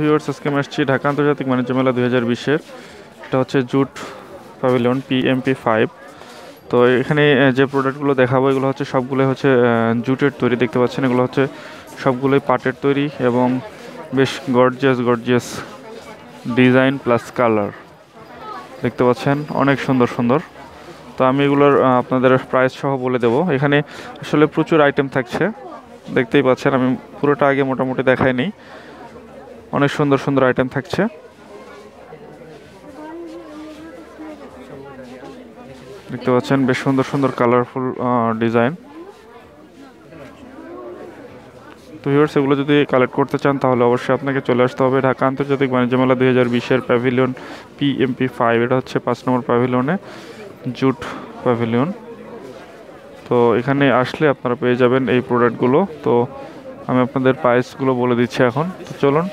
viewers আজকে আমি আসছি ঢাকা আন্তর্জাতিক বাণিজ্য মেলা দু হাজার বিশের এটা হচ্ছে জুট প্যাভিলিয়ন পি ফাইভ তো এখানে যে প্রোডাক্টগুলো দেখাবো এগুলো হচ্ছে সবগুলো হচ্ছে জুটের তৈরি দেখতে পাচ্ছেন এগুলো হচ্ছে সবগুলোই পাটের তৈরি এবং বেশ gorgeous gorgeous design plus colour দেখতে পাচ্ছেন অনেক সুন্দর সুন্দর তো আমি এগুলোর আপনাদের প্রাইস সহ বলে দেব এখানে আসলে প্রচুর আইটেম থাকছে দেখতেই পাচ্ছেন আমি পুরোটা আগে মোটামুটি দেখাই নিই অনেক সুন্দর সুন্দর আইটেম থাকছে দেখতে পাচ্ছেন বেশ সুন্দর সুন্দর কালারফুল ডিজাইন তো ভিউয়ার্স এগুলো যদি কালেক্ট করতে চান তাহলে অবশ্যই আপনাকে চলে আসতে হবে ঢাকা আন্তর্জাতিক বাণিজ্য মেলা দুই হাজার বিশের প্যাভিলিয়ন পিএমপি ফাইভ এটা হচ্ছে পাঁচ নম্বর প্যাভিলিয়নে জুট প্যাভিলিয়ন তো এখানে আসলে আপনারা পেয়ে যাবেন এই প্রোডাক্টগুলো তো আমি আপনাদের প্রাইসগুলো বলে দিচ্ছি এখন তো চলুন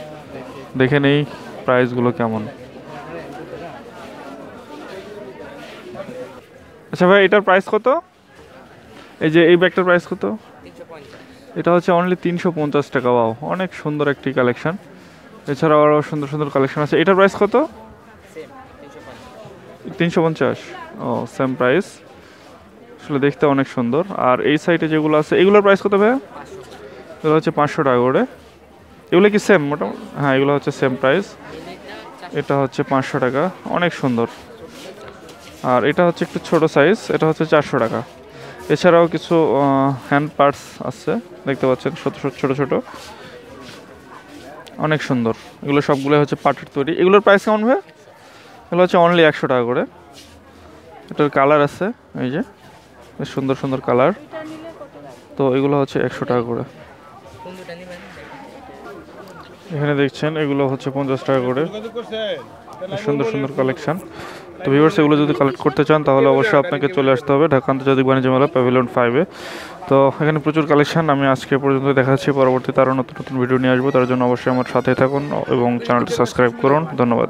দেখে নেই প্রাইসগুলো কেমন আচ্ছা ভাই এটার প্রাইস কত এই যে এই ব্যাগটার প্রাইস কত এটা হচ্ছে অনলি তিনশো পঞ্চাশ টাকা বাও অনেক সুন্দর একটি কালেকশন এছাড়াও আরও সুন্দর সুন্দর কালেকশন আছে এটার প্রাইস কত তিনশো পঞ্চাশ ও সেম প্রাইস আসলে দেখতে অনেক সুন্দর আর এই সাইডে যেগুলো আছে এগুলোর প্রাইস কত ভাই এগুলো হচ্ছে পাঁচশো টাকা করে এগুলো কি সেম মোটামুটি হ্যাঁ এগুলো হচ্ছে সেম প্রাইস এটা হচ্ছে পাঁচশো টাকা অনেক সুন্দর আর এটা হচ্ছে একটু ছোট সাইজ এটা হচ্ছে চারশো টাকা এছাড়াও কিছু হ্যান্ড পার্টস আছে দেখতে পাচ্ছেন ছোট ছোট ছোট অনেক সুন্দর এগুলো সবগুলো হচ্ছে পাটের তৈরি এগুলোর প্রাইস কেমন হবে এগুলো হচ্ছে অনলি একশো টাকা করে এটার কালার আছে এই যে সুন্দর সুন্দর কালার তো এগুলো হচ্ছে একশো টাকা করে এখানে দেখছেন এগুলো হচ্ছে পঞ্চাশ টাকা করে সুন্দর সুন্দর কালেকশন তো ভিউয়ার্স এগুলো যদি কালেক্ট করতে চান তাহলে অবশ্যই আপনাকে চলে আসতে হবে ঢাকা আন্তর্জাতিক বাণিজ্য মেলা প্যাভিলন ফাইভে তো এখানে প্রচুর কালেকশন আমি আজকে পর্যন্ত দেখাচ্ছি পরবর্তীতে আরও নতুন নতুন ভিডিও নিয়ে আসবো তার জন্য অবশ্যই আমার সাথে থাকুন এবং চ্যানেলটি সাবস্ক্রাইব করুন ধন্যবাদ